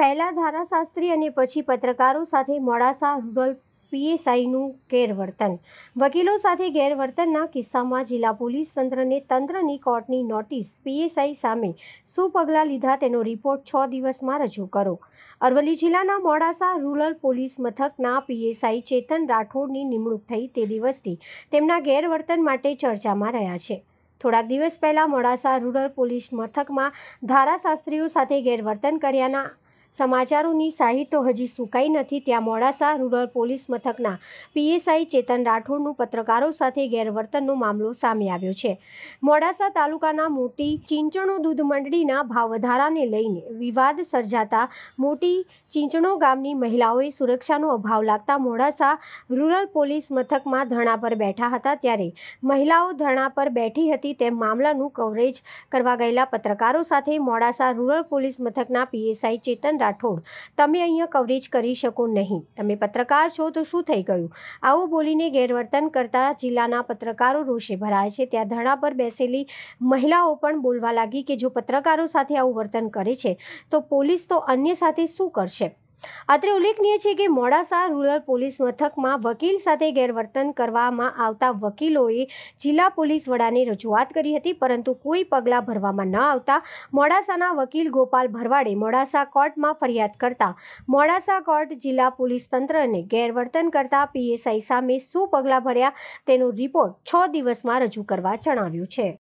પહેલા ધારાશાસ્ત્રી અને પછી પત્રકારો સાથે મોડાસા રૂરલ પીએસઆઈનું ગેરવર્તન વકીલો સાથે ગેરવર્તનના કિસ્સામાં જિલ્લા પોલીસ તંત્રને તંત્રની કોર્ટની નોટિસ પીએસઆઈ સામે શું પગલાં લીધા તેનો રિપોર્ટ છ દિવસમાં રજૂ કરો અરવલ્લી જિલ્લાના મોડાસા રૂરલ પોલીસ મથકના પીએસઆઈ ચેતન રાઠોડની નિમણૂક થઈ તે દિવસથી તેમના ગેરવર્તન માટે ચર્ચામાં રહ્યા છે થોડાક દિવસ પહેલાં મોડાસા રૂરલ પોલીસ મથકમાં ધારાશાસ્ત્રીઓ સાથે ગેરવર્તન કર્યાના સમાચારોની સાહી તો હજી સુકાઈ નથી ત્યાં મોડાસા રૂરલ પોલીસ મથકના પીએસઆઈ ચેતન રાઠોડનું પત્રકારો સાથે ગેરવર્તનનો મામલો સામે આવ્યો છે મોડાસા તાલુકાના મોટી ચીંચણો દૂધ મંડળીના ભાવ વધારાને લઈને વિવાદ સર્જાતા મોટી ચીંચણો ગામની મહિલાઓએ સુરક્ષાનો અભાવ લાગતા મોડાસા રૂરલ પોલીસ મથકમાં ધરણા પર બેઠા હતા ત્યારે મહિલાઓ ધરણા પર બેઠી હતી તેમ મામલાનું કવરેજ કરવા ગયેલા પત્રકારો સાથે મોડાસા રૂરલ પોલીસ મથકના પીએસઆઈ ચેતન ચેતન રાઠોડ તમે અહીંયા કવરેજ કરી શકો નહીં તમે પત્રકાર છો તો શું થઈ ગયું આવું બોલીને ગેરવર્તન કરતા જિલ્લાના પત્રકારો રોષે ભરાય છે ત્યાં ધરણા પર બેસેલી મહિલાઓ પણ બોલવા લાગી કે જો પત્રકારો સાથે આવું વર્તન કરે છે તો પોલીસ તો અન્ય સાથે શું કરશે અત્રે ઉલ્લેખનીય છે કે મોડાસા રૂરલ પોલીસ મથકમાં વકીલ સાથે ગેરવર્તન કરવામાં આવતા વકીલોએ જિલ્લા પોલીસ વડાને રજૂઆત કરી હતી પરંતુ કોઈ પગલાં ભરવામાં ન આવતા મોડાસાના વકીલ ગોપાલ ભરવાડે મોડાસા કોર્ટમાં ફરિયાદ કરતા મોડાસા કોર્ટ જિલ્લા પોલીસ તંત્રને ગેરવર્તન કરતા પીએસઆઈ સામે શું પગલાં ભર્યા તેનો રિપોર્ટ છ દિવસમાં રજૂ કરવા જણાવ્યું છે